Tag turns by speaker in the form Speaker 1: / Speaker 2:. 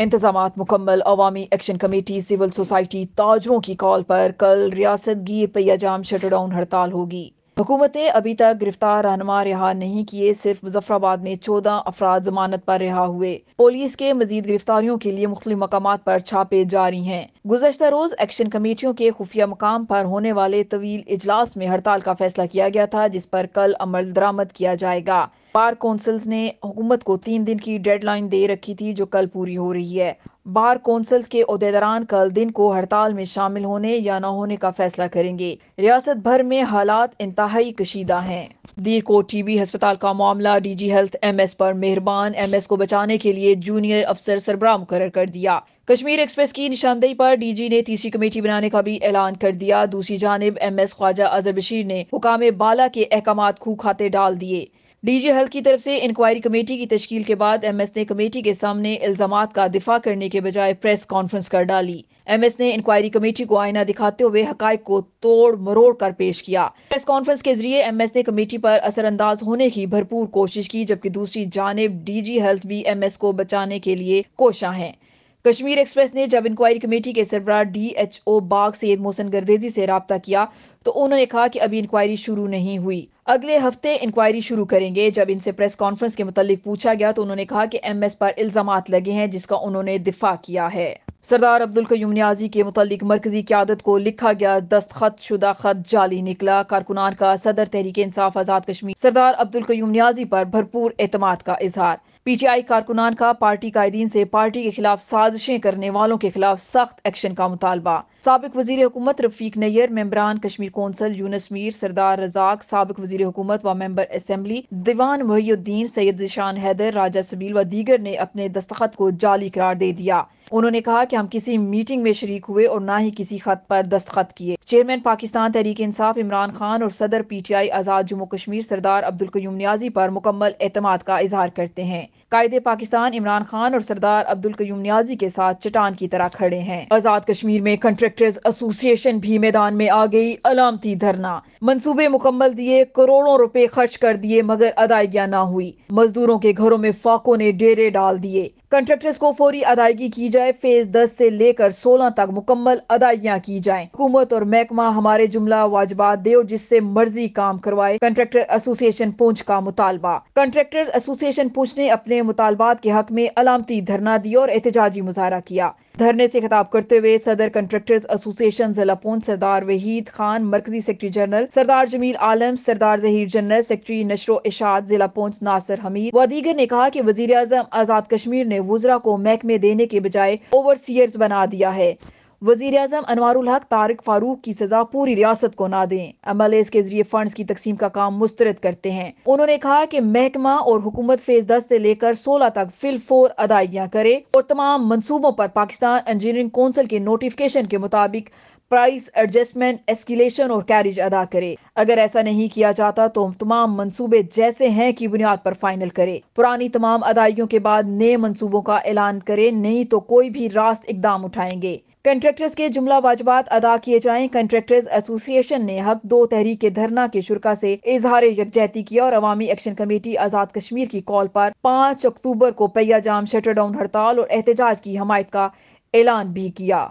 Speaker 1: इंतजाम मुकम्मल Awami action committee civil society ताजरों की कॉल पर कल रियासत गिर शटर डाउन हड़ताल होगी हुकूमत ने अभी तक गिरफ्तार रहनमा रिहा नहीं किए सिर्फ मुजफ्फराबाद में चौदह अफराद जमानत पर रिहा हुए पुलिस के मजीद गिरफ्तारियों के लिए मुख्त मकाम पर छापे जारी हैं गुजशत रोज एक्शन कमेटियों के खुफिया मकाम पर होने वाले तवील इजलास में हड़ताल का फैसला किया गया था जिस पर कल अमल दरामद किया जाएगा बार कौंसल्स ने हुकूमत को तीन दिन की डेडलाइन दे रखी थी जो कल पूरी हो रही है बार कौंसल्स के अहदेदारान कल दिन को हड़ताल में शामिल होने या न होने का फैसला करेंगे रियासत भर में हालात इंतहाई कशीदा हैं दीर को टीबी हस्पताल का मामला डीजी हेल्थ एमएस पर मेहरबान एमएस को बचाने के लिए जूनियर अफसर सरबरा मुकर कर दिया कश्मीर एक्सप्रेस की निशानदेही पर डीजी ने तीसरी कमेटी बनाने का भी ऐलान कर दिया दूसरी जानब एम एस ख्वाजा अजहर बशीर ने हुकाम बाला के अहकाम खू खाते डाल दिए डीजी हेल्थ की तरफ से इंक्वायरी कमेटी की तश्कील के बाद एमएस ने कमेटी के सामने इल्जाम का दिफा करने के बजाय प्रेस कॉन्फ्रेंस कर डाली एमएस ने इंक्वायरी कमेटी को आईना दिखाते हुए हक को तोड़ मरोड़ कर पेश किया प्रेस कॉन्फ्रेंस के जरिए एमएस ने कमेटी पर असरअंदाज होने की भरपूर कोशिश की जबकि दूसरी जानब जी हेल्थ भी एस को बचाने के लिए कोशा है कश्मीर एक्सप्रेस ने जब इंक्वायरी कमेटी के सरबराह D H O Bagh Syed Mohsin Gardezi से रबता किया तो उन्होंने कहा कि अभी इंक्वायरी शुरू नहीं हुई अगले हफ्ते इंक्वायरी शुरू करेंगे जब इनसे प्रेस कॉन्फ्रेंस के मुतालिक पूछा गया तो उन्होंने कहा कि एम एस पर इल्जाम लगे हैं जिसका उन्होंने दिफा किया है सरदार अब्दुल कयूम न्याजी के मुतलिक मरकजी क्यादत को लिखा गया दस्तखत शुदा खत जाली निकला कारकुनान का सदर तहरीक इंसाफ आज़ाद कश्मीर सरदार अब्दुल कयूम न्याजी पर भरपूर एतमाद का इजहार पीटीआई कारकुनान का पार्टी कायदीन से पार्टी के खिलाफ साजिशें करने वालों के खिलाफ सख्त एक्शन का मुतालबा सबक वजीर हुकूमत रफीक नैयर मेम्बरान कश्मीर कौंसल यूनस मीर सरदार रजाक सबक वजीर हुकूमत व मेम्बर असम्बली दीवान मुहीद्दीन सैयद जिशान हैदर राजा सबील व दीगर ने अपने दस्तखत को जाली करार दे दिया उन्होंने कहा कि हम किसी मीटिंग में शरीक हुए और ना ही किसी खत पर दस्तखत किए चेयरमैन पाकिस्तान तहरीक इंसाफ इमरान खान और सदर P T I Azad Jammu Kashmir Sardar Abdul Qayyum Niazi पर मुकम्मल एतमाद का इजहार करते हैं कायदे पाकिस्तान इमरान खान और सरदार अब्दुल कयूम न्याजी के साथ चटान की तरह खड़े हैं आजाद कश्मीर में कंट्रेक्टर्स एसोसिएशन भी मैदान में आ गई अलामती धरना मंसूबे मुकम्मल दिए करोड़ों रुपए खर्च कर दिए मगर अदायगियां ना हुई मजदूरों के घरों में फाकों ने डेरे डाल दिए कंट्रेक्टर्स को फौरी अदायगी की जाए फेज दस से लेकर सोलह तक मुकम्मल अदायगियाँ की जाए हुकूमत और महकमा हमारे जुमला वाजबात दे और जिससे मर्जी काम करवाए कंट्रेक्टर एसोसिएशन पूछ का मुतालबा कंट्रेक्टर एसोसिएशन पूछ ने अपने ने मुतालबात के हक में अलामती धरना दिया और एहतजाजी मुजाहरा किया धरने से खिताब करते हुए सदर कंट्रेक्टर्स एसोसिएशन जिला पोंत सरदार वहीद खान मरकजी secretary general Sardar Jamil Alam Sardar Zaheer general secretary नशरो इशाद जिला पोंत नासर हमीद व दीगर ने कहा कि वजीर अजम आज़ाद कश्मीर ने वजरा को महकमे देने के बजाय ओवरसीयर्स बना दिया है वजीर अजम अनवर हक तारक फारूक की सजा पूरी रियासत को ना दें एम के जरिए फंड की तकसीम का काम मुस्तरद करते हैं उन्होंने कहा कि महकमा और हुकूमत फेज दस से लेकर सोलह तक फिल फोर अदायगियाँ करे और तमाम मनसूबों पर पाकिस्तान इंजीनियरिंग कौंसिल के नोटिफिकेशन के मुताबिक प्राइस एडजस्टमेंट एस्किलेशन और कैरिज अदा करे अगर ऐसा नहीं किया जाता तो तमाम मनसूबे जैसे हैं की बुनियाद पर फाइनल करे पुरानी तमाम अदायों के बाद नए मनसूबों का ऐलान करे नहीं तो कोई भी रास्त इकदाम उठाएंगे कंट्रैक्टर्स के जुमला वाजबात अदा किए जाएं कंट्रैक्टर्स एसोसिएशन ने हक दो तहरीक धरना के शुरा से इजहार यकजहती किया और अवामी एक्शन कमेटी आज़ाद कश्मीर की कॉल पर पाँच अक्टूबर को पैया जाम शटर डाउन हड़ताल और एहतजाज की हमायत का ऐलान भी किया